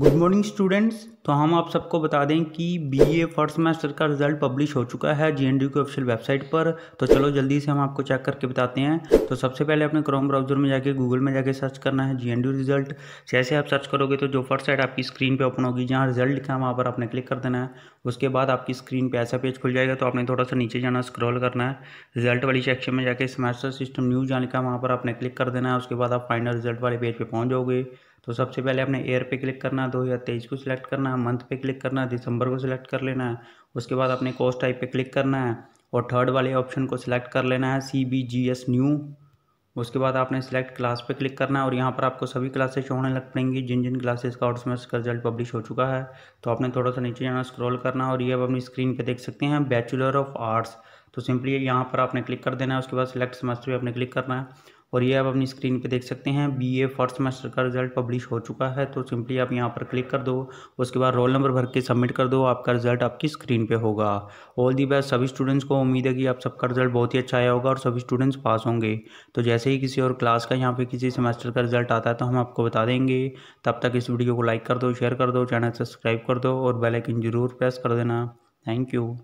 good morning students तो हम आप सबको बता दें कि बी ए फर्स्ट सेमेस्टर का रिजल्ट पब्लिश हो चुका है जी एन डी की ऑफिशियल वेबसाइट पर तो चलो जल्दी से हम आपको चेक करके बताते हैं तो सबसे पहले अपने क्रोम ब्राउजर में जाके गूगल में जाके सर्च करना है जी एन डी रिजल्ट जैसे आप सर्च करोगे तो जो फर्स्ट साइड आपकी स्क्रीन पर ओपन होगी जहाँ रिजल्ट लिखा है वहाँ पर आपने क्लिक कर देना है उसके बाद आपकी स्क्रीन पर ऐसा पेज खुल जाएगा तो आपने थोड़ा सा नीचे जाना स्क्रॉल करना है रिजल्ट वाली सेक्शन में जाके सेमेस्टर सिस्टम न्यूज़ जहाँ लिखा है वहाँ पर आपने क्लिक कर देना है उसके बाद आप फाइनल रिजल्ट वाले पेज पर पहुँच जाओगे तो सबसे पहले आपने ईयर पे क्लिक करना है दो हज़ार तेईस को सिलेक्ट करना है मंथ पे क्लिक करना है दिसंबर को सिलेक्ट कर लेना है उसके बाद आपने कोर्स टाइप पे क्लिक करना है और थर्ड वाले ऑप्शन को सिलेक्ट कर लेना है C B G S new उसके बाद आपने सिलेक्ट क्लास पे क्लिक करना है और यहाँ पर आपको सभी क्लासेस होने लग पड़ेंगी जिन जिन क्लासेस का आउट सेमेस्टर का रिजल्ट पब्लिश हो चुका है तो आपने थोड़ा सा नीचे जाना स्क्रॉल करना और ये अब अपनी स्क्रीन पे देख सकते हैं बैचलर ऑफ आर्ट्स तो सिंपली यहाँ पर आपने क्लिक कर देना है उसके बाद सिलेक्ट सेमेस्टर पर आपने क्लिक करना है और ये आप अपनी स्क्रीन पे देख सकते हैं बी ए फर्स्ट सेमेस्टर का रिजल्ट पब्लिश हो चुका है तो सिंपली आप यहाँ पर क्लिक कर दो उसके बाद रोल नंबर भर के सबमिट कर दो आपका रिजल्ट आपकी स्क्रीन पे होगा ऑल दी बेस्ट सभी स्टूडेंट्स को उम्मीद है कि आप सबका रिजल्ट बहुत ही अच्छा आया होगा और सभी स्टूडेंट्स पास होंगे तो जैसे ही किसी और क्लास का यहाँ पर किसी सेमेस्टर का रिजल्ट आता है तो हम आपको बता देंगे तब तक इस वीडियो को लाइक कर दो शेयर कर दो चैनल सब्सक्राइब कर दो और बेलाइकिन ज़रूर प्रेस कर देना थैंक यू